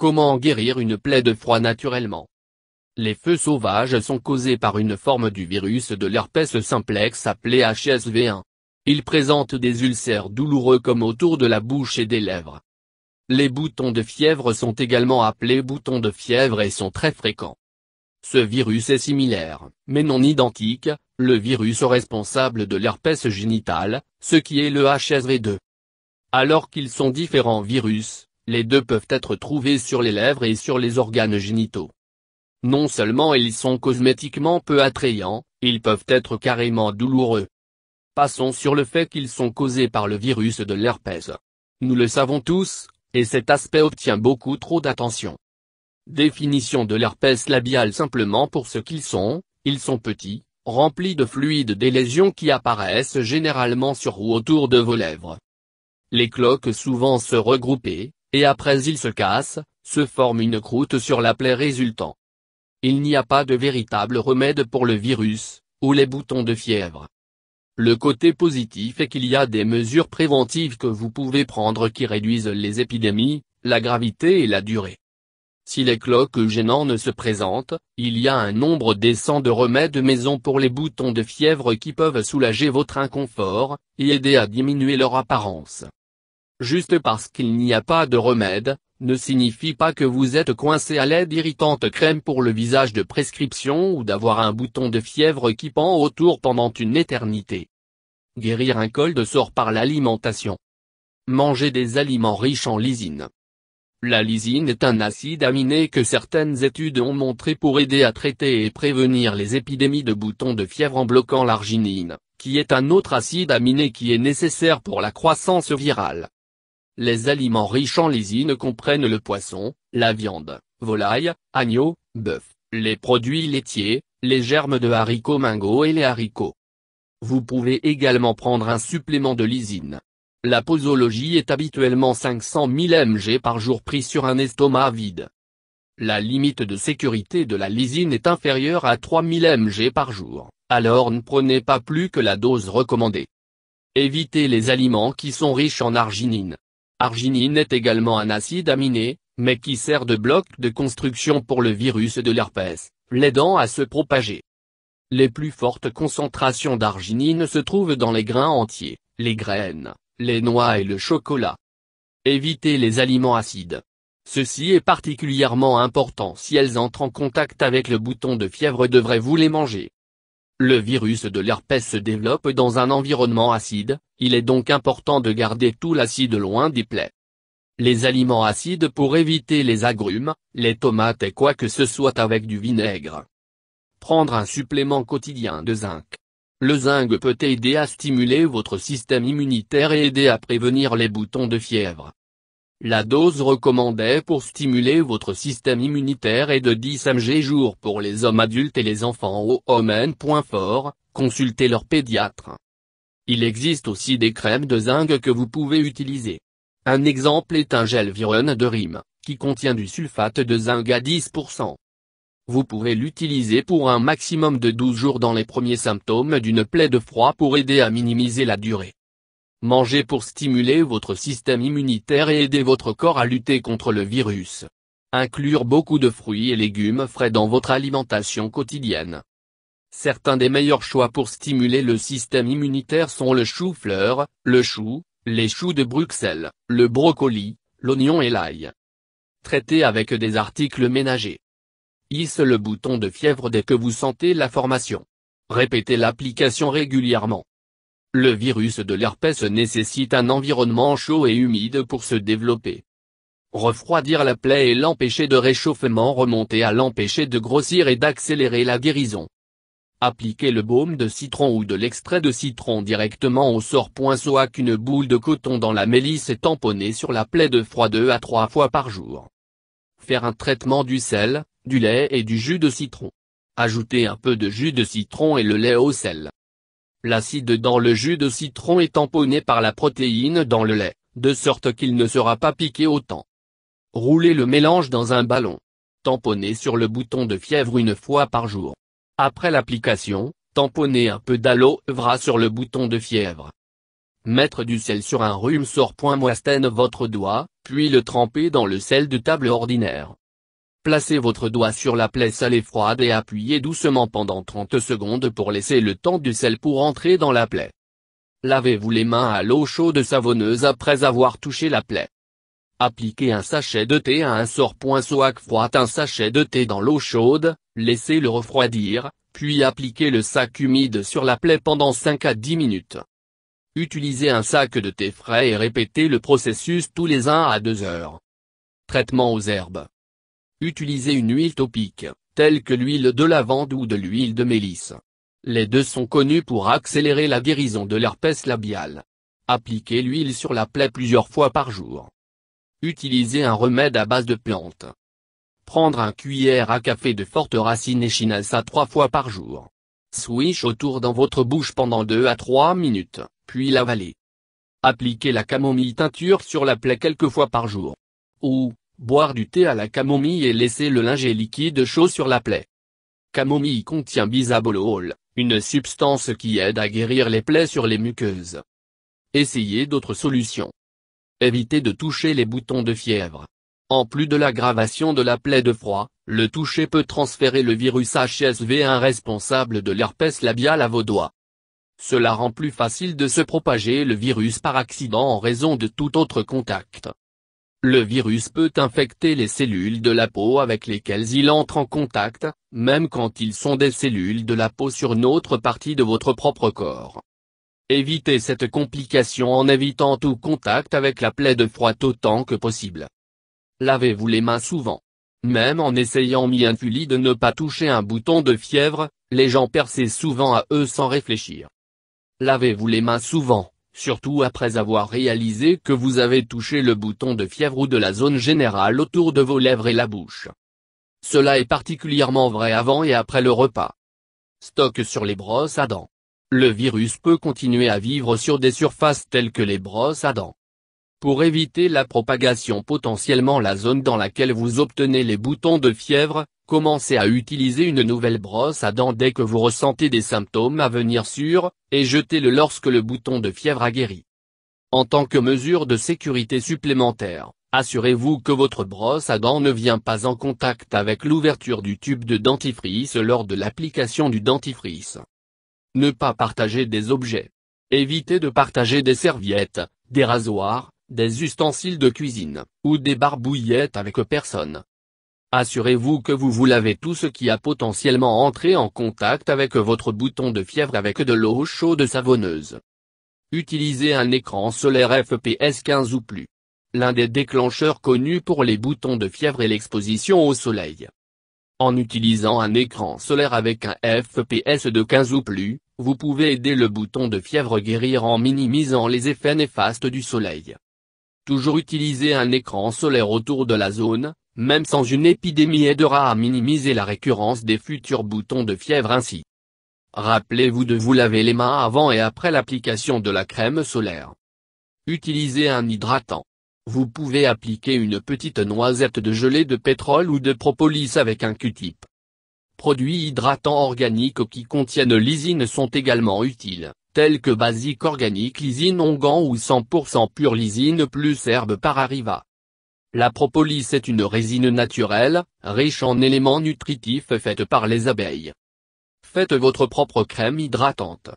Comment guérir une plaie de froid naturellement Les feux sauvages sont causés par une forme du virus de l'herpès simplex appelé HSV1. Ils présentent des ulcères douloureux comme autour de la bouche et des lèvres. Les boutons de fièvre sont également appelés boutons de fièvre et sont très fréquents. Ce virus est similaire, mais non identique, le virus responsable de l'herpès génital, ce qui est le HSV2. Alors qu'ils sont différents virus, les deux peuvent être trouvés sur les lèvres et sur les organes génitaux. Non seulement ils sont cosmétiquement peu attrayants, ils peuvent être carrément douloureux. Passons sur le fait qu'ils sont causés par le virus de l'herpès. Nous le savons tous, et cet aspect obtient beaucoup trop d'attention. Définition de l'herpès labial simplement pour ce qu'ils sont, ils sont petits, remplis de fluides des lésions qui apparaissent généralement sur ou autour de vos lèvres. Les cloques souvent se regrouper, et après il se casse, se forme une croûte sur la plaie résultant. Il n'y a pas de véritable remède pour le virus, ou les boutons de fièvre. Le côté positif est qu'il y a des mesures préventives que vous pouvez prendre qui réduisent les épidémies, la gravité et la durée. Si les cloques gênants ne se présentent, il y a un nombre décent de remèdes maison pour les boutons de fièvre qui peuvent soulager votre inconfort, et aider à diminuer leur apparence juste parce qu'il n'y a pas de remède, ne signifie pas que vous êtes coincé à l'aide irritante crème pour le visage de prescription ou d'avoir un bouton de fièvre qui pend autour pendant une éternité. Guérir un col de sort par l'alimentation. Manger des aliments riches en lysine. La lysine est un acide aminé que certaines études ont montré pour aider à traiter et prévenir les épidémies de boutons de fièvre en bloquant l'arginine, qui est un autre acide aminé qui est nécessaire pour la croissance virale. Les aliments riches en lysine comprennent le poisson, la viande, volaille, agneau, bœuf, les produits laitiers, les germes de haricots mango et les haricots. Vous pouvez également prendre un supplément de lysine. La posologie est habituellement 500 000 mg par jour pris sur un estomac vide. La limite de sécurité de la lysine est inférieure à 3000 mg par jour, alors ne prenez pas plus que la dose recommandée. Évitez les aliments qui sont riches en arginine. Arginine est également un acide aminé, mais qui sert de bloc de construction pour le virus de l'herpès, l'aidant à se propager. Les plus fortes concentrations d'arginine se trouvent dans les grains entiers, les graines, les noix et le chocolat. Évitez les aliments acides. Ceci est particulièrement important si elles entrent en contact avec le bouton de fièvre devrez-vous les manger. Le virus de l'herpès se développe dans un environnement acide, il est donc important de garder tout l'acide loin des plaies. Les aliments acides pour éviter les agrumes, les tomates et quoi que ce soit avec du vinaigre. Prendre un supplément quotidien de zinc. Le zinc peut aider à stimuler votre système immunitaire et aider à prévenir les boutons de fièvre. La dose recommandée pour stimuler votre système immunitaire est de 10 mg jour pour les hommes adultes et les enfants au point Fort, consultez leur pédiatre. Il existe aussi des crèmes de zinc que vous pouvez utiliser. Un exemple est un gel virone de Rime, qui contient du sulfate de zinc à 10%. Vous pouvez l'utiliser pour un maximum de 12 jours dans les premiers symptômes d'une plaie de froid pour aider à minimiser la durée. Mangez pour stimuler votre système immunitaire et aider votre corps à lutter contre le virus. Inclure beaucoup de fruits et légumes frais dans votre alimentation quotidienne. Certains des meilleurs choix pour stimuler le système immunitaire sont le chou-fleur, le chou, les choux de Bruxelles, le brocoli, l'oignon et l'ail. Traitez avec des articles ménagers. Hisse le bouton de fièvre dès que vous sentez la formation. Répétez l'application régulièrement. Le virus de l'herpès nécessite un environnement chaud et humide pour se développer. Refroidir la plaie et l'empêcher de réchauffement remonter à l'empêcher de grossir et d'accélérer la guérison. Appliquer le baume de citron ou de l'extrait de citron directement au sort soit qu'une boule de coton dans la mélisse et tamponnée sur la plaie de froid 2 à 3 fois par jour. Faire un traitement du sel, du lait et du jus de citron. Ajouter un peu de jus de citron et le lait au sel. L'acide dans le jus de citron est tamponné par la protéine dans le lait, de sorte qu'il ne sera pas piqué autant. Roulez le mélange dans un ballon. Tamponnez sur le bouton de fièvre une fois par jour. Après l'application, tamponnez un peu d'aloe vera sur le bouton de fièvre. Mettre du sel sur un rhume sort. moisten votre doigt, puis le tremper dans le sel de table ordinaire. Placez votre doigt sur la plaie salée froide et appuyez doucement pendant 30 secondes pour laisser le temps du sel pour entrer dans la plaie. Lavez-vous les mains à l'eau chaude savonneuse après avoir touché la plaie. Appliquez un sachet de thé à un sort. Soak froid un sachet de thé dans l'eau chaude, laissez-le refroidir, puis appliquez le sac humide sur la plaie pendant 5 à 10 minutes. Utilisez un sac de thé frais et répétez le processus tous les 1 à 2 heures. Traitement aux herbes Utilisez une huile topique, telle que l'huile de lavande ou de l'huile de mélisse. Les deux sont connus pour accélérer la guérison de l'herpès labial. Appliquez l'huile sur la plaie plusieurs fois par jour. Utilisez un remède à base de plantes. Prendre un cuillère à café de forte racine à trois fois par jour. Swish autour dans votre bouche pendant 2 à 3 minutes, puis l'avaler. Appliquez la camomille teinture sur la plaie quelques fois par jour. Ou, Boire du thé à la camomille et laisser le linge liquide chaud sur la plaie. Camomille contient bisabolol, une substance qui aide à guérir les plaies sur les muqueuses. Essayez d'autres solutions. Évitez de toucher les boutons de fièvre. En plus de l'aggravation de la plaie de froid, le toucher peut transférer le virus HSV1 responsable de l'herpès labial à vos doigts. Cela rend plus facile de se propager le virus par accident en raison de tout autre contact. Le virus peut infecter les cellules de la peau avec lesquelles il entre en contact, même quand ils sont des cellules de la peau sur une autre partie de votre propre corps. Évitez cette complication en évitant tout contact avec la plaie de froid autant que possible. Lavez-vous les mains souvent. Même en essayant mienfully de ne pas toucher un bouton de fièvre, les gens perçaient souvent à eux sans réfléchir. Lavez-vous les mains souvent surtout après avoir réalisé que vous avez touché le bouton de fièvre ou de la zone générale autour de vos lèvres et la bouche. Cela est particulièrement vrai avant et après le repas. Stock sur les brosses à dents. Le virus peut continuer à vivre sur des surfaces telles que les brosses à dents. Pour éviter la propagation potentiellement la zone dans laquelle vous obtenez les boutons de fièvre, Commencez à utiliser une nouvelle brosse à dents dès que vous ressentez des symptômes à venir sur, et jetez-le lorsque le bouton de fièvre a guéri. En tant que mesure de sécurité supplémentaire, assurez-vous que votre brosse à dents ne vient pas en contact avec l'ouverture du tube de dentifrice lors de l'application du dentifrice. Ne pas partager des objets. Évitez de partager des serviettes, des rasoirs, des ustensiles de cuisine, ou des barbouillettes avec personne. Assurez-vous que vous vous lavez tout ce qui a potentiellement entré en contact avec votre bouton de fièvre avec de l'eau chaude savonneuse. Utilisez un écran solaire FPS 15 ou plus. L'un des déclencheurs connus pour les boutons de fièvre est l'exposition au soleil. En utilisant un écran solaire avec un FPS de 15 ou plus, vous pouvez aider le bouton de fièvre guérir en minimisant les effets néfastes du soleil. Toujours utiliser un écran solaire autour de la zone, même sans une épidémie aidera à minimiser la récurrence des futurs boutons de fièvre ainsi. Rappelez-vous de vous laver les mains avant et après l'application de la crème solaire. Utilisez un hydratant. Vous pouvez appliquer une petite noisette de gelée de pétrole ou de propolis avec un Q-tip. Produits hydratants organiques qui contiennent lysine sont également utiles, tels que basique Organique Lysine Ongan ou 100% Pure Lysine plus Herbe par arriva. La propolis est une résine naturelle, riche en éléments nutritifs faite par les abeilles. Faites votre propre crème hydratante.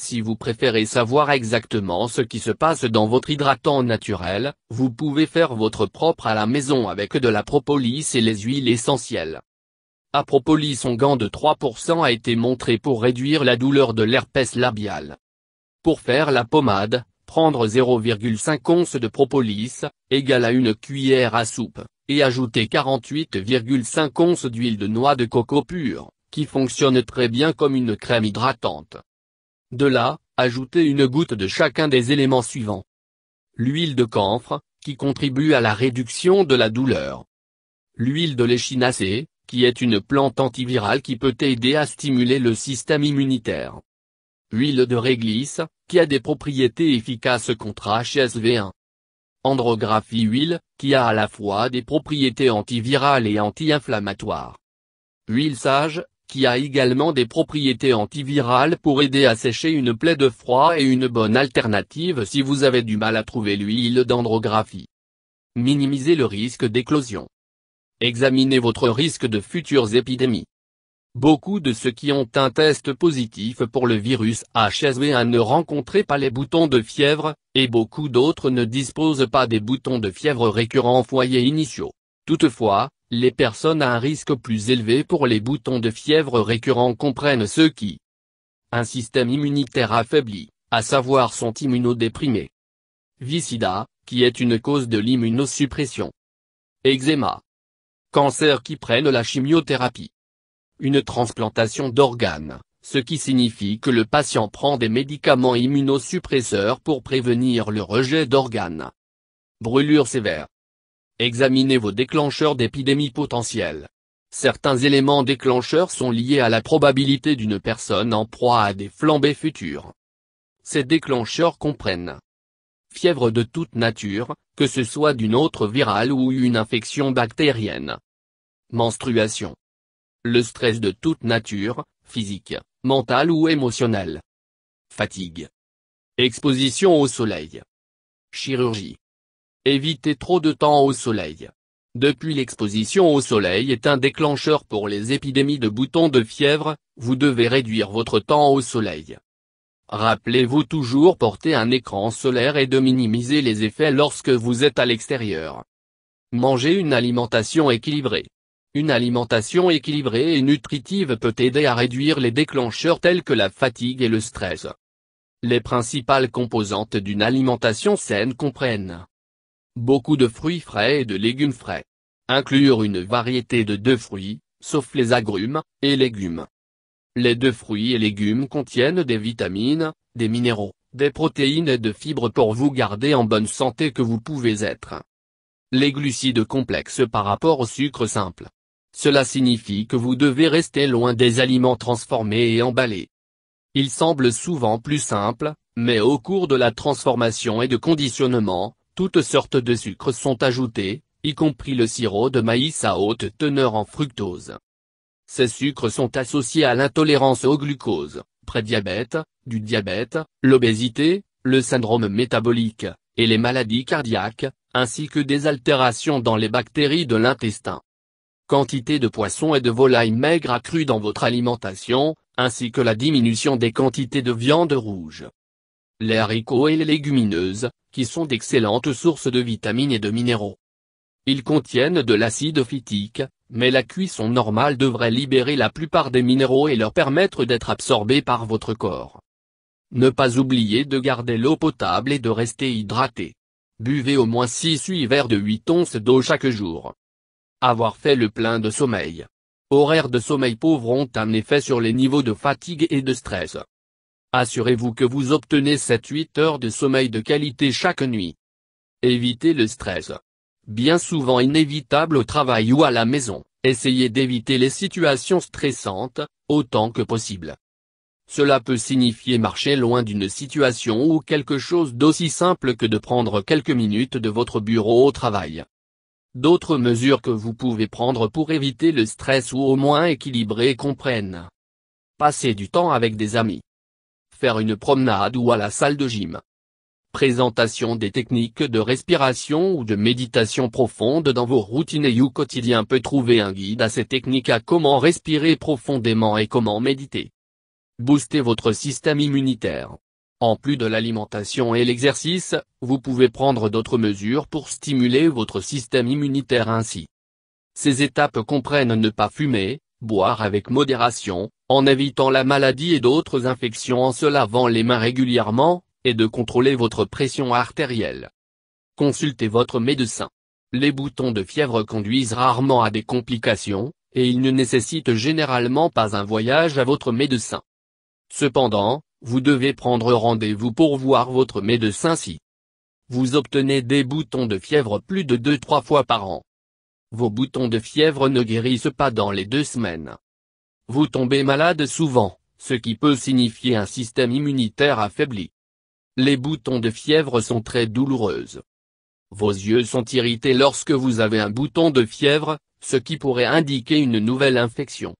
Si vous préférez savoir exactement ce qui se passe dans votre hydratant naturel, vous pouvez faire votre propre à la maison avec de la propolis et les huiles essentielles. Apropolis en gant de 3% a été montré pour réduire la douleur de l'herpès labial. Pour faire la pommade, Prendre 0,5 once de propolis, égale à une cuillère à soupe, et ajouter 48,5 onces d'huile de noix de coco pure, qui fonctionne très bien comme une crème hydratante. De là, ajoutez une goutte de chacun des éléments suivants. L'huile de camphre, qui contribue à la réduction de la douleur. L'huile de l'échinacée, qui est une plante antivirale qui peut aider à stimuler le système immunitaire. Huile de réglisse, qui a des propriétés efficaces contre HSV1. Andrographie huile, qui a à la fois des propriétés antivirales et anti-inflammatoires. Huile sage, qui a également des propriétés antivirales pour aider à sécher une plaie de froid et une bonne alternative si vous avez du mal à trouver l'huile d'andrographie. Minimiser le risque d'éclosion. Examinez votre risque de futures épidémies. Beaucoup de ceux qui ont un test positif pour le virus HSV1 ne rencontraient pas les boutons de fièvre, et beaucoup d'autres ne disposent pas des boutons de fièvre récurrents foyer initiaux. Toutefois, les personnes à un risque plus élevé pour les boutons de fièvre récurrents comprennent ceux qui un système immunitaire affaibli, à savoir sont immunodéprimés. Vicida, qui est une cause de l'immunosuppression. Eczéma. Cancer qui prennent la chimiothérapie une transplantation d'organes, ce qui signifie que le patient prend des médicaments immunosuppresseurs pour prévenir le rejet d'organes. Brûlure sévère. Examinez vos déclencheurs d'épidémie potentielle. Certains éléments déclencheurs sont liés à la probabilité d'une personne en proie à des flambées futures. Ces déclencheurs comprennent fièvre de toute nature, que ce soit d'une autre virale ou une infection bactérienne. Menstruation le stress de toute nature, physique, mentale ou émotionnelle. Fatigue. Exposition au soleil. Chirurgie. Évitez trop de temps au soleil. Depuis l'exposition au soleil est un déclencheur pour les épidémies de boutons de fièvre, vous devez réduire votre temps au soleil. Rappelez-vous toujours porter un écran solaire et de minimiser les effets lorsque vous êtes à l'extérieur. Mangez une alimentation équilibrée. Une alimentation équilibrée et nutritive peut aider à réduire les déclencheurs tels que la fatigue et le stress. Les principales composantes d'une alimentation saine comprennent beaucoup de fruits frais et de légumes frais. Inclure une variété de deux fruits, sauf les agrumes, et légumes. Les deux fruits et légumes contiennent des vitamines, des minéraux, des protéines et de fibres pour vous garder en bonne santé que vous pouvez être. Les glucides complexes par rapport au sucre simple. Cela signifie que vous devez rester loin des aliments transformés et emballés. Il semble souvent plus simple, mais au cours de la transformation et de conditionnement, toutes sortes de sucres sont ajoutés, y compris le sirop de maïs à haute teneur en fructose. Ces sucres sont associés à l'intolérance au glucose, prédiabète, du diabète, l'obésité, le syndrome métabolique, et les maladies cardiaques, ainsi que des altérations dans les bactéries de l'intestin quantité de poissons et de volailles maigres accrues dans votre alimentation, ainsi que la diminution des quantités de viande rouge. Les haricots et les légumineuses, qui sont d'excellentes sources de vitamines et de minéraux. Ils contiennent de l'acide phytique, mais la cuisson normale devrait libérer la plupart des minéraux et leur permettre d'être absorbés par votre corps. Ne pas oublier de garder l'eau potable et de rester hydraté. Buvez au moins 6 8 de 8 onces d'eau chaque jour avoir fait le plein de sommeil. Horaires de sommeil pauvres ont un effet sur les niveaux de fatigue et de stress. Assurez-vous que vous obtenez 7-8 heures de sommeil de qualité chaque nuit. Évitez le stress. Bien souvent inévitable au travail ou à la maison, essayez d'éviter les situations stressantes, autant que possible. Cela peut signifier marcher loin d'une situation ou quelque chose d'aussi simple que de prendre quelques minutes de votre bureau au travail. D'autres mesures que vous pouvez prendre pour éviter le stress ou au moins équilibrer comprennent. Passer du temps avec des amis. Faire une promenade ou à la salle de gym. Présentation des techniques de respiration ou de méditation profonde dans vos routines et you quotidien peut trouver un guide à ces techniques à comment respirer profondément et comment méditer. Booster votre système immunitaire. En plus de l'alimentation et l'exercice, vous pouvez prendre d'autres mesures pour stimuler votre système immunitaire ainsi. Ces étapes comprennent ne pas fumer, boire avec modération, en évitant la maladie et d'autres infections en se lavant les mains régulièrement, et de contrôler votre pression artérielle. Consultez votre médecin. Les boutons de fièvre conduisent rarement à des complications, et ils ne nécessitent généralement pas un voyage à votre médecin. Cependant, vous devez prendre rendez-vous pour voir votre médecin si vous obtenez des boutons de fièvre plus de 2-3 fois par an. Vos boutons de fièvre ne guérissent pas dans les deux semaines. Vous tombez malade souvent, ce qui peut signifier un système immunitaire affaibli. Les boutons de fièvre sont très douloureuses. Vos yeux sont irrités lorsque vous avez un bouton de fièvre, ce qui pourrait indiquer une nouvelle infection.